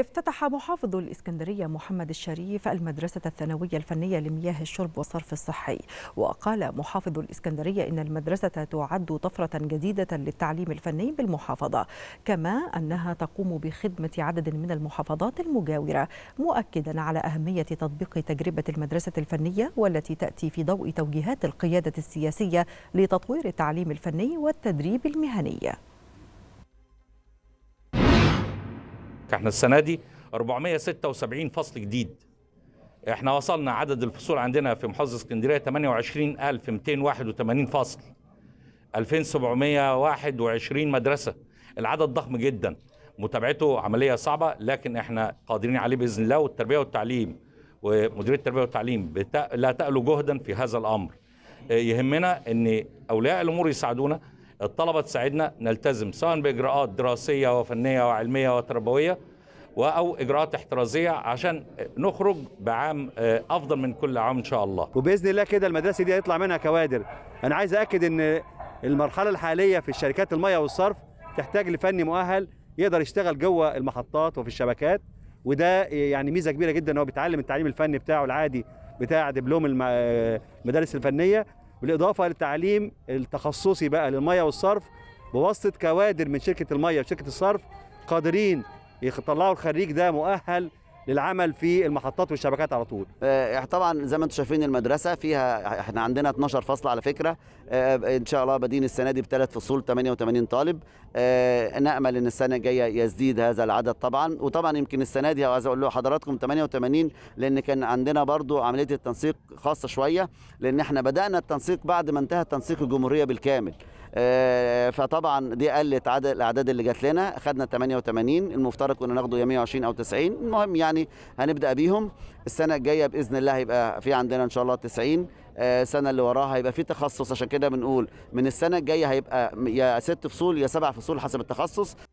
افتتح محافظ الإسكندرية محمد الشريف المدرسة الثانوية الفنية لمياه الشرب والصرف الصحي وقال محافظ الإسكندرية إن المدرسة تعد طفرة جديدة للتعليم الفني بالمحافظة كما أنها تقوم بخدمة عدد من المحافظات المجاورة مؤكدا على أهمية تطبيق تجربة المدرسة الفنية والتي تأتي في ضوء توجيهات القيادة السياسية لتطوير التعليم الفني والتدريب المهني احنا السنه دي 476 فصل جديد احنا وصلنا عدد الفصول عندنا في محافظه اسكندريه 28281 فصل 2721 مدرسه العدد ضخم جدا متابعته عمليه صعبه لكن احنا قادرين عليه باذن الله والتربيه والتعليم ومديريه التربيه والتعليم لا تألو جهدا في هذا الامر يهمنا ان اولياء الامور يساعدونا الطلبة تساعدنا نلتزم سواء بإجراءات دراسية وفنية وعلمية وتربوية أو إجراءات احترازية عشان نخرج بعام آه، أفضل من كل عام إن شاء الله وبإذن الله كده المدرسة دي هيطلع منها كوادر أنا عايز أكد أن المرحلة الحالية في الشركات المياه والصرف تحتاج لفني مؤهل يقدر يشتغل جوه المحطات وفي الشبكات وده يعني ميزه كبيره جدا ان هو بيتعلم التعليم الفني بتاعه العادي بتاع دبلوم آه، المدارس الفنيه بالاضافه للتعليم التخصصي بقى للميه والصرف بواسطه كوادر من شركه الميه وشركه الصرف قادرين يطلعوا الخريج ده مؤهل للعمل في المحطات والشبكات على طول آه، آه، طبعا زي ما انتم شايفين المدرسه فيها احنا عندنا 12 فصل على فكره آه، ان شاء الله بادين السنه دي بثلاث فصول 88 طالب نامل ان السنه الجايه يزيد هذا العدد طبعا وطبعا يمكن السنه دي عايز اقول لحضراتكم 88 لان كان عندنا برضو عمليه التنسيق خاصه شويه لان احنا بدانا التنسيق بعد ما انتهى تنسيق الجمهوريه بالكامل آه، فطبعا دي قلت عدد الاعداد اللي جات لنا خدنا 88 المفترض كنا ناخده يا 120 او 90 المهم يعني هنبدا بيهم السنه الجايه باذن الله هيبقى في عندنا ان شاء الله 90 آه، السنه اللي وراها هيبقى في تخصص عشان كده بنقول من السنه الجايه هيبقى يا ست فصول يا سبع فصول حسب التخصص